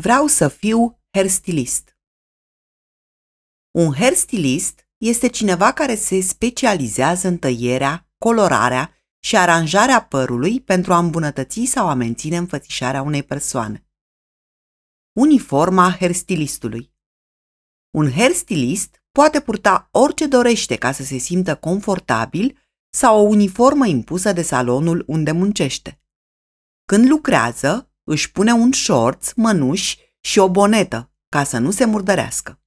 Vreau să fiu herstilist. Un herstilist este cineva care se specializează în tăierea, colorarea și aranjarea părului pentru a îmbunătăți sau a menține înfățișarea unei persoane. Uniforma herstilistului Un herstilist poate purta orice dorește ca să se simtă confortabil sau o uniformă impusă de salonul unde muncește. Când lucrează, își pune un șorț, mănuși și o bonetă, ca să nu se murdărească.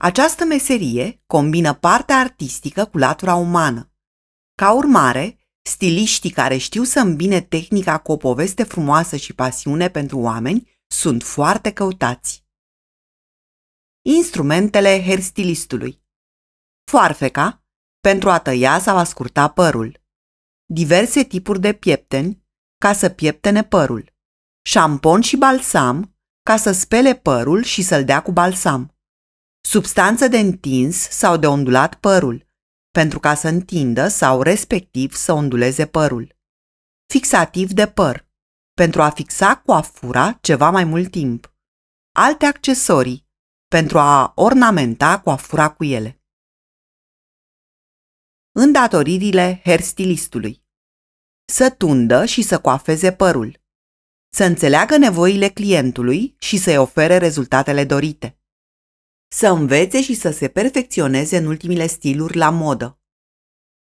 Această meserie combină partea artistică cu latura umană. Ca urmare, stiliștii care știu să îmbine tehnica cu o poveste frumoasă și pasiune pentru oameni sunt foarte căutați. Instrumentele herstilistului Foarfeca, pentru a tăia sau a scurta părul. Diverse tipuri de piepteni, ca să pieptene părul. Șampon și balsam ca să spele părul și să-l dea cu balsam. Substanță de întins sau de ondulat părul, pentru ca să întindă sau respectiv să onduleze părul. Fixativ de păr, pentru a fixa coafura ceva mai mult timp. Alte accesorii, pentru a ornamenta coafura cu ele. Îndatoririle herstilistului să tundă și să coafeze părul, să înțeleagă nevoile clientului și să-i ofere rezultatele dorite, să învețe și să se perfecționeze în ultimile stiluri la modă,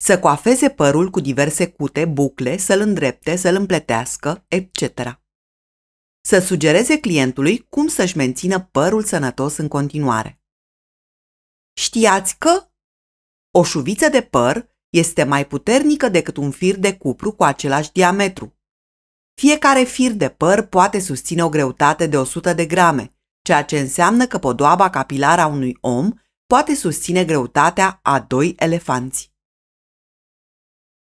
să coafeze părul cu diverse cute, bucle, să-l îndrepte, să-l împletească, etc. Să sugereze clientului cum să-și mențină părul sănătos în continuare. Știați că o șuviță de păr este mai puternică decât un fir de cupru cu același diametru. Fiecare fir de păr poate susține o greutate de 100 de grame, ceea ce înseamnă că podoaba capilară a unui om poate susține greutatea a doi elefanți.